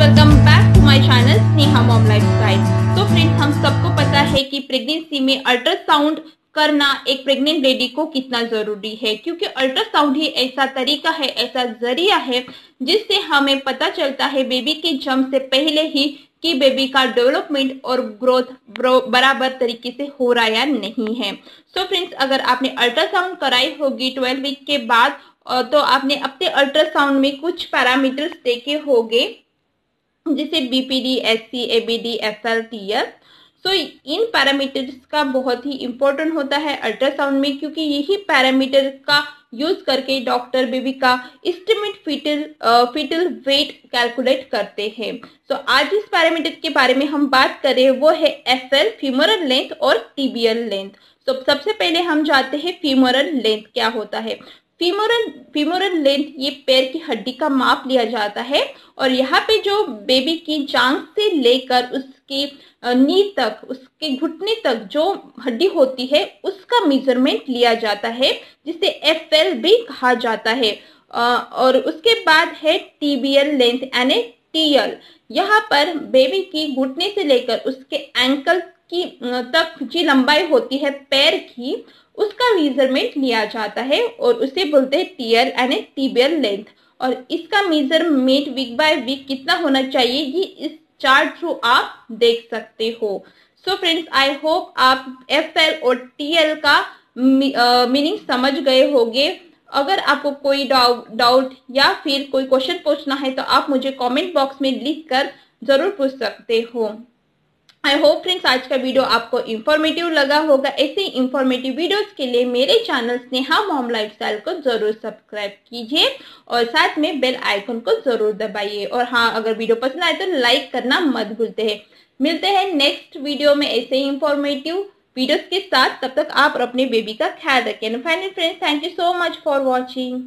welcome back to my channel Sneha mom lifestyle तो friends हम सबको पता है कि प्रेगनेंसी में अल्ट्रासाउंड करना एक प्रेग्नेंट लेडी को कितना जरूरी है क्योंकि अल्ट्रासाउंड ही ऐसा तरीका है ऐसा जरिया है जिससे हमें पता चलता है बेबी के जन्म से पहले ही कि बेबी का डेवलपमेंट और ग्रोथ बराबर तरीके से हो रहा या नहीं है सो so फ्रेंड्स अगर आपने अल्ट्रासाउंड कराई होगी ट्वेल्व वीक के बाद तो आपने अपने अल्ट्रासाउंड में कुछ पैरामीटर्स देखे होंगे जैसे BPD L T S so इन पैरामीटर्स का बहुत ही इंपॉर्टेंट होता है अल्ट्रासाउंड में क्योंकि यही पैरामीटर का यूज करके डॉक्टर बेबी का estimate fetal fetal weight calculate करते हैं सो so, आज इस पैरामीटर के बारे में हम बात करें वो है एफ एल फ्यूमरल लेंथ और टीबीएल लेंथ तो सबसे पहले हम जानते हैं फ्यूमरल लेंथ क्या होता है फीमोरल फीमोरल लेंथ ये पैर की हड्डी का माप लिया जाता है और यहाँ पे जो बेबी की जांग से लेकर उसकी नी तक उसके घुटने तक जो हड्डी होती है उसका मेजरमेंट लिया जाता है जिसे एफ भी कहा जाता है और उसके बाद है टीबीएल लेंथ यानी टीएल यहाँ पर बेबी की घुटने से लेकर उसके एंकल की तक जी लंबाई होती है पैर की उसका मेजरमेंट लिया जाता है और उसे बोलते हैं टीएल यानी टीबियल लेंथ और इसका मेजरमेंट वीक बाय वीक कितना होना चाहिए ये इस चार्ट थ्रू आप देख सकते हो सो फ्रेंड्स आई होप आप एफ एल और टी एल का मीनिंग समझ गए होंगे अगर आपको कोई डाउट या फिर कोई क्वेश्चन पूछना है तो आप मुझे कमेंट बॉक्स में लिखकर जरूर पूछ सकते हो आई होप फ्रेंड्स आज का वीडियो आपको इन्फॉर्मेटिव लगा होगा ऐसे इन्फॉर्मेटिव वीडियोस के लिए मेरे चैनल स्नेहा मॉम लाइफस्टाइल को जरूर सब्सक्राइब कीजिए और साथ में बेल आइकन को जरूर दबाइए और हाँ अगर वीडियो पसंद आए तो लाइक करना मत भूलते हैं मिलते हैं नेक्स्ट वीडियो में ऐसे इन्फॉर्मेटिव वीडियोज के साथ तब तक आप अपने बेबी का ख्याल रखें final friends thank you so much for watching